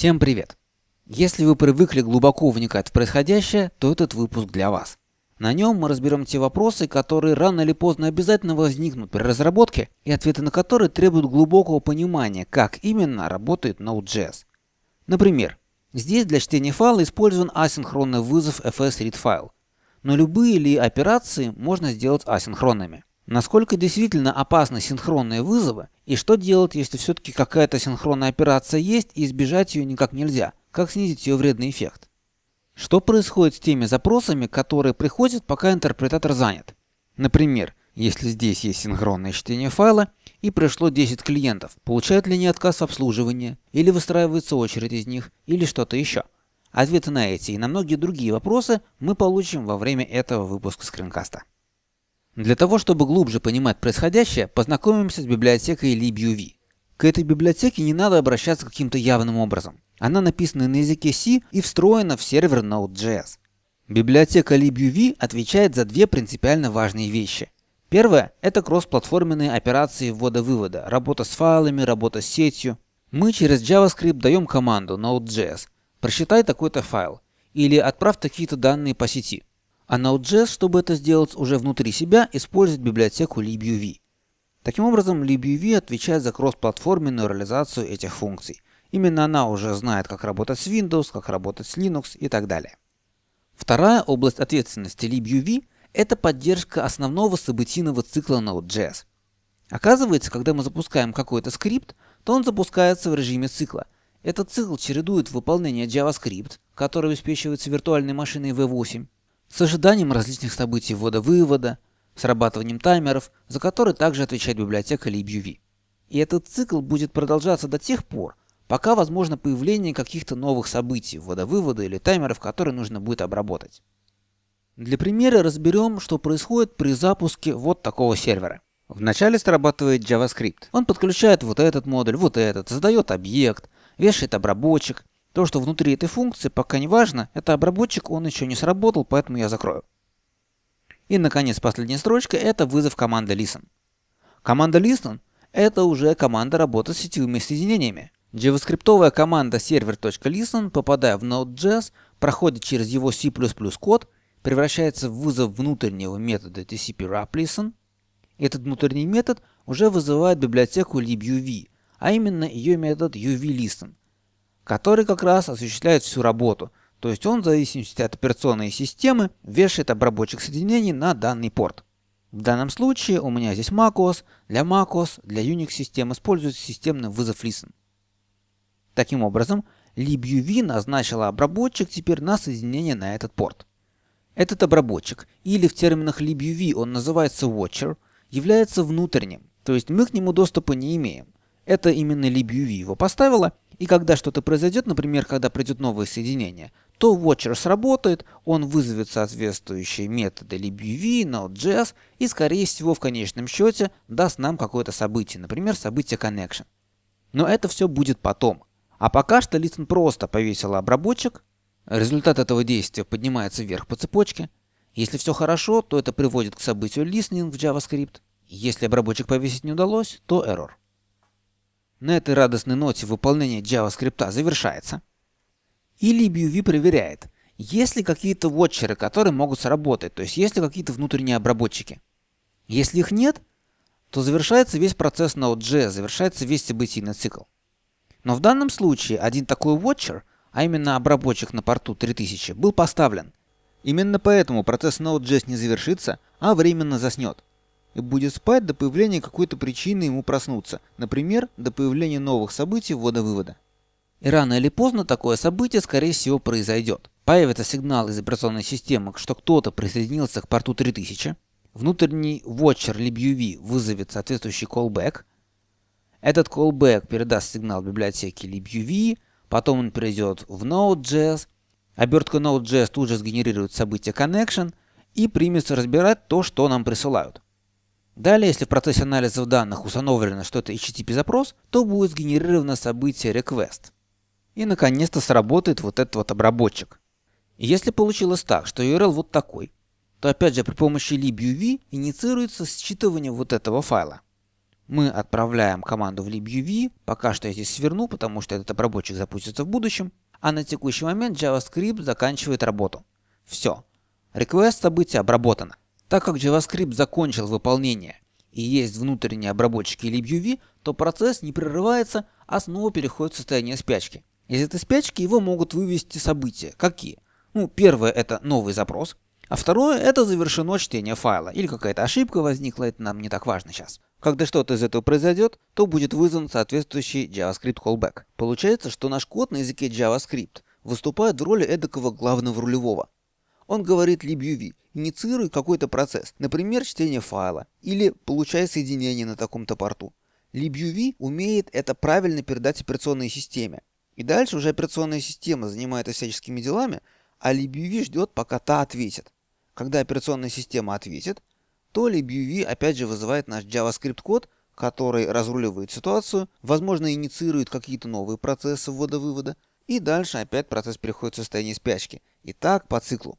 Всем привет! Если вы привыкли глубоко вникать в происходящее, то этот выпуск для вас. На нем мы разберем те вопросы, которые рано или поздно обязательно возникнут при разработке и ответы на которые требуют глубокого понимания, как именно работает Node.js. Например, здесь для чтения файла использован асинхронный вызов fs-readFile, но любые ли операции можно сделать асинхронными. Насколько действительно опасны синхронные вызовы и что делать, если все-таки какая-то синхронная операция есть и избежать ее никак нельзя? Как снизить ее вредный эффект? Что происходит с теми запросами, которые приходят, пока интерпретатор занят? Например, если здесь есть синхронное чтение файла и пришло 10 клиентов, получают ли они отказ в обслуживании, или выстраивается очередь из них, или что-то еще? Ответы на эти и на многие другие вопросы мы получим во время этого выпуска скринкаста. Для того, чтобы глубже понимать происходящее, познакомимся с библиотекой LibUV. К этой библиотеке не надо обращаться каким-то явным образом. Она написана на языке C и встроена в сервер Node.js. Библиотека libuv отвечает за две принципиально важные вещи. Первое – это кроссплатформенные операции ввода-вывода, работа с файлами, работа с сетью. Мы через JavaScript даем команду Node.js «Просчитай такой-то файл» или отправь какие такие-то данные по сети». А Node.js, чтобы это сделать, уже внутри себя использует библиотеку libuv. Таким образом, libuv отвечает за кроссплатформенную реализацию этих функций. Именно она уже знает, как работать с Windows, как работать с Linux и так далее. Вторая область ответственности libuv – это поддержка основного событийного цикла Node.js. Оказывается, когда мы запускаем какой-то скрипт, то он запускается в режиме цикла. Этот цикл чередует выполнение JavaScript, который обеспечивается виртуальной машиной V8, с ожиданием различных событий ввода-вывода, срабатыванием таймеров, за которые также отвечает библиотека LibUV. И этот цикл будет продолжаться до тех пор, пока возможно появление каких-то новых событий, ввода-вывода или таймеров, которые нужно будет обработать. Для примера разберем, что происходит при запуске вот такого сервера. Вначале срабатывает JavaScript. Он подключает вот этот модуль, вот этот, задает объект, вешает обработчик, то, что внутри этой функции, пока не важно, это обработчик, он еще не сработал, поэтому я закрою. И, наконец, последняя строчка – это вызов команды listen. Команда listen – это уже команда работы с сетевыми соединениями. JavaScriptовая команда server.listen, попадая в Node.js, проходит через его C++ код, превращается в вызов внутреннего метода TCP listen. Этот внутренний метод уже вызывает библиотеку libuv, а именно ее метод uvlisten, который как раз осуществляет всю работу. То есть он в зависимости от операционной системы вешает обработчик соединений на данный порт. В данном случае у меня здесь macOS, для macOS, для Unix систем используется системный вызов listen. Таким образом, libuv назначила обработчик теперь на соединение на этот порт. Этот обработчик, или в терминах libuv он называется watcher, является внутренним, то есть мы к нему доступа не имеем. Это именно libuv его поставила, и когда что-то произойдет, например, когда придет новое соединение, то Watcher сработает, он вызовет соответствующие методы LibUV, Node.js и, скорее всего, в конечном счете даст нам какое-то событие, например, событие connection. Но это все будет потом. А пока что Listen просто повесила обработчик, результат этого действия поднимается вверх по цепочке. Если все хорошо, то это приводит к событию listening в JavaScript. Если обработчик повесить не удалось, то error. На этой радостной ноте выполнение JavaScript завершается. И LibUV проверяет, есть ли какие-то вотчеры, которые могут сработать, то есть есть ли какие-то внутренние обработчики. Если их нет, то завершается весь процесс Node.js, завершается весь событийный цикл. Но в данном случае один такой watcher, а именно обработчик на порту 3000, был поставлен. Именно поэтому процесс Node.js не завершится, а временно заснет и будет спать до появления какой-то причины ему проснуться, например, до появления новых событий ввода-вывода. И рано или поздно такое событие, скорее всего, произойдет. Появится сигнал из операционной системы, что кто-то присоединился к порту 3000, внутренний watcher LibUV вызовет соответствующий callback, этот callback передаст сигнал библиотеке libuv, потом он перейдет в Node.js, обертка Node.js тут же сгенерирует событие connection и примется разбирать то, что нам присылают. Далее, если в процессе анализа данных установлено, что это HTTP-запрос, то будет сгенерировано событие request. И наконец-то сработает вот этот вот обработчик. если получилось так, что URL вот такой, то опять же при помощи libuv инициируется считывание вот этого файла. Мы отправляем команду в libuv, пока что я здесь сверну, потому что этот обработчик запустится в будущем, а на текущий момент JavaScript заканчивает работу. Все. Request события обработано. Так как JavaScript закончил выполнение и есть внутренние обработчики libuv, то процесс не прерывается, а снова переходит в состояние спячки. Из этой спячки его могут вывести события. Какие? Ну, первое это новый запрос, а второе это завершено чтение файла или какая-то ошибка возникла, это нам не так важно сейчас. Когда что-то из этого произойдет, то будет вызван соответствующий JavaScript callback. Получается, что наш код на языке JavaScript выступает в роли эдакого главного рулевого. Он говорит libUV, инициируй какой-то процесс, например, чтение файла, или получай соединение на таком-то порту. LibUV умеет это правильно передать операционной системе. И дальше уже операционная система занимается всяческими делами, а LibUV ждет, пока та ответит. Когда операционная система ответит, то LibUV опять же вызывает наш JavaScript код, который разруливает ситуацию, возможно инициирует какие-то новые процессы ввода-вывода, и дальше опять процесс переходит в состояние спячки. И так по циклу.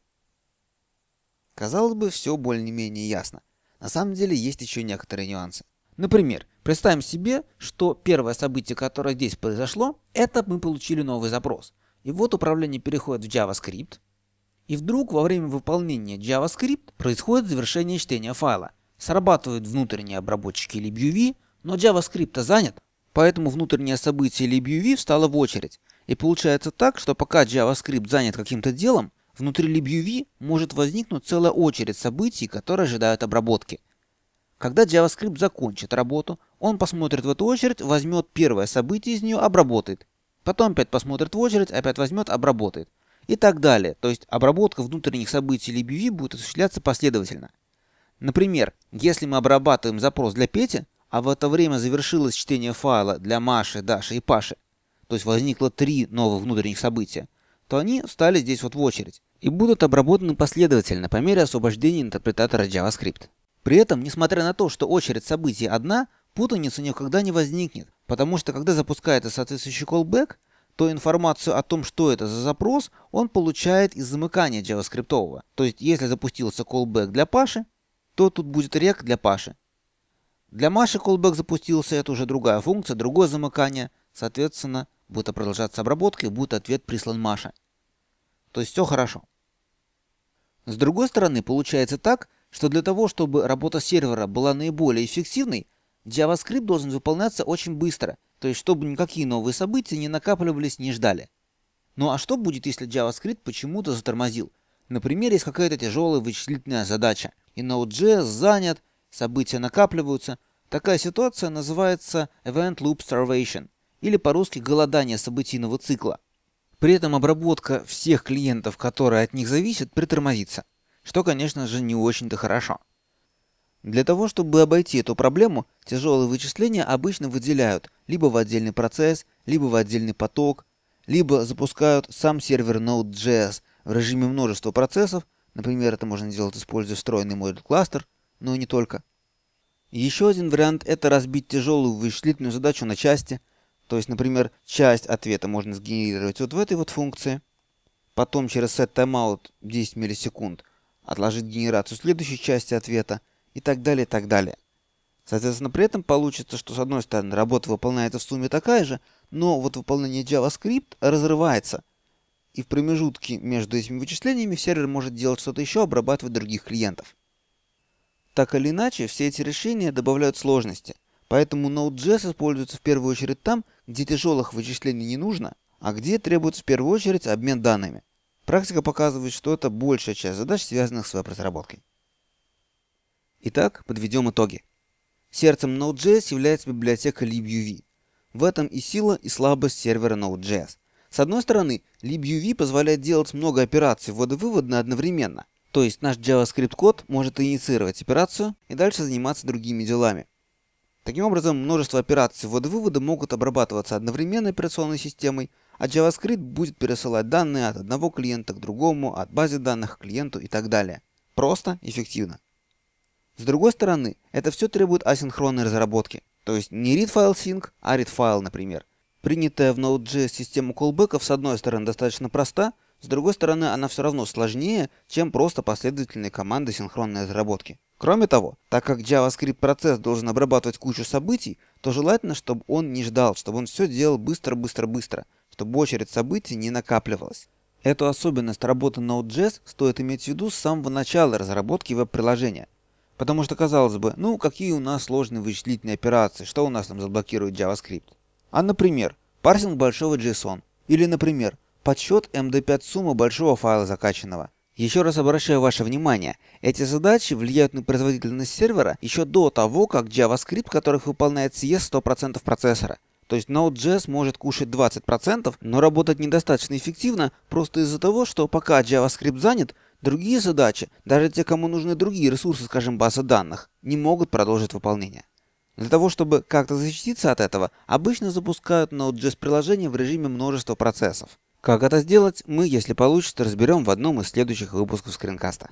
Казалось бы, все более-менее ясно. На самом деле есть еще некоторые нюансы. Например, представим себе, что первое событие, которое здесь произошло, это мы получили новый запрос. И вот управление переходит в JavaScript, и вдруг во время выполнения JavaScript происходит завершение чтения файла. Срабатывают внутренние обработчики libuv, но JavaScript занят, поэтому внутреннее событие libuv встало в очередь. И получается так, что пока JavaScript занят каким-то делом, Внутри LibUV может возникнуть целая очередь событий, которые ожидают обработки. Когда JavaScript закончит работу, он посмотрит в эту очередь, возьмет первое событие из нее, обработает. Потом опять посмотрит в очередь, опять возьмет, обработает. И так далее. То есть обработка внутренних событий LibUV будет осуществляться последовательно. Например, если мы обрабатываем запрос для Пети, а в это время завершилось чтение файла для Маши, Даши и Паши, то есть возникло три новых внутренних события, то они встали здесь вот в очередь и будут обработаны последовательно по мере освобождения интерпретатора JavaScript. При этом, несмотря на то, что очередь событий одна, путаница никогда не возникнет, потому что когда запускается соответствующий callback, то информацию о том, что это за запрос, он получает из замыкания JavaScript. То есть, если запустился callback для Паши, то тут будет рек для Паши. Для Маши callback запустился, это уже другая функция, другое замыкание. Соответственно, будет продолжаться обработка и будет ответ прислан Маше. То есть все хорошо. С другой стороны, получается так, что для того, чтобы работа сервера была наиболее эффективной, JavaScript должен выполняться очень быстро, то есть чтобы никакие новые события не накапливались, не ждали. Ну а что будет, если JavaScript почему-то затормозил? Например, есть какая-то тяжелая вычислительная задача, и Node.js занят, события накапливаются. Такая ситуация называется Event Loop Starvation, или по-русски голодание событийного цикла – при этом обработка всех клиентов, которые от них зависят, притормозится, что, конечно же, не очень-то хорошо. Для того, чтобы обойти эту проблему, тяжелые вычисления обычно выделяют либо в отдельный процесс, либо в отдельный поток, либо запускают сам сервер Node.js в режиме множества процессов, например, это можно делать, используя встроенный модуль кластер, но и не только. Еще один вариант – это разбить тяжелую вычислительную задачу на части – то есть, например, часть ответа можно сгенерировать вот в этой вот функции, потом через set timeout 10 миллисекунд отложить генерацию следующей части ответа и так далее, и так далее. Соответственно, при этом получится, что с одной стороны работа выполняется в сумме такая же, но вот выполнение JavaScript разрывается. И в промежутке между этими вычислениями сервер может делать что-то еще, обрабатывать других клиентов. Так или иначе, все эти решения добавляют сложности – Поэтому Node.js используется в первую очередь там, где тяжелых вычислений не нужно, а где требуется в первую очередь обмен данными. Практика показывает, что это большая часть задач, связанных с веб-разработкой. Итак, подведем итоги. Сердцем Node.js является библиотека libuv. В этом и сила, и слабость сервера Node.js. С одной стороны, libuv позволяет делать много операций ввода-вывода одновременно. То есть наш JavaScript код может инициировать операцию и дальше заниматься другими делами. Таким образом, множество операций ввода-вывода могут обрабатываться одновременно операционной системой, а JavaScript будет пересылать данные от одного клиента к другому, от базы данных к клиенту и так далее. Просто, эффективно. С другой стороны, это все требует асинхронной разработки, то есть не read file sync, а read file, например. Принятая в Node.js система колбеков с одной стороны достаточно проста, с другой стороны она все равно сложнее, чем просто последовательные команды синхронной разработки. Кроме того, так как JavaScript процесс должен обрабатывать кучу событий, то желательно, чтобы он не ждал, чтобы он все делал быстро-быстро-быстро, чтобы очередь событий не накапливалась. Эту особенность работы Node.js стоит иметь в виду с самого начала разработки веб-приложения. Потому что казалось бы, ну какие у нас сложные вычислительные операции, что у нас там заблокирует JavaScript. А например, парсинг большого JSON. Или например, подсчет MD5 суммы большого файла закачанного – еще раз обращаю ваше внимание, эти задачи влияют на производительность сервера еще до того, как JavaScript, которых выполняет CS 100% процессора. То есть Node.js может кушать 20%, но работать недостаточно эффективно просто из-за того, что пока JavaScript занят, другие задачи, даже те, кому нужны другие ресурсы, скажем, база данных, не могут продолжить выполнение. Для того, чтобы как-то защититься от этого, обычно запускают Node.js приложение в режиме множества процессов. Как это сделать, мы, если получится, разберем в одном из следующих выпусков скринкаста.